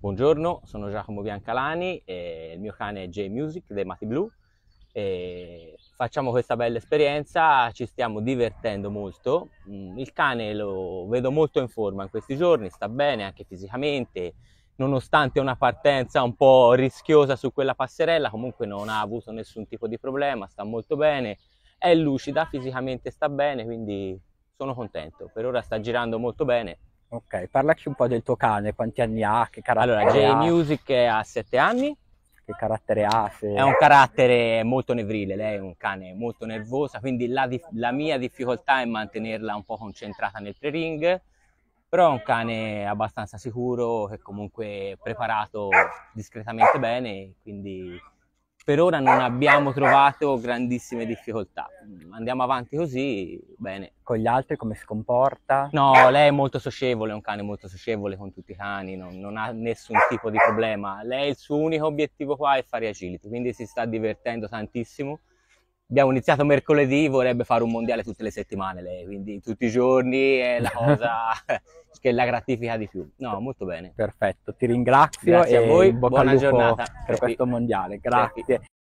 Buongiorno, sono Giacomo Biancalani e il mio cane è J-Music dei Mati Blu. facciamo questa bella esperienza, ci stiamo divertendo molto. Mm, il cane lo vedo molto in forma in questi giorni, sta bene anche fisicamente, nonostante una partenza un po' rischiosa su quella passerella, comunque non ha avuto nessun tipo di problema, sta molto bene, è lucida, fisicamente sta bene, quindi sono contento. Per ora sta girando molto bene Ok, parlaci un po' del tuo cane, quanti anni ha, che carattere allora, ha? music ha 7 anni. Che carattere ha? Se... È un carattere molto nevrile, lei è un cane molto nervosa, quindi la, la mia difficoltà è mantenerla un po' concentrata nel pre-ring, però è un cane abbastanza sicuro, che comunque è preparato discretamente bene, quindi per ora non abbiamo trovato grandissime difficoltà. Andiamo avanti così, bene. Con gli altri come si comporta? No, lei è molto socievole, è un cane molto socievole con tutti i cani, non, non ha nessun tipo di problema. Lei, il suo unico obiettivo qua è fare agility, quindi si sta divertendo tantissimo. Abbiamo iniziato mercoledì, vorrebbe fare un mondiale tutte le settimane lei, quindi tutti i giorni è la cosa che la gratifica di più. No, molto bene. Perfetto, ti ringrazio Grazie e a voi, buona giornata per questo mondiale. Grazie. Grazie.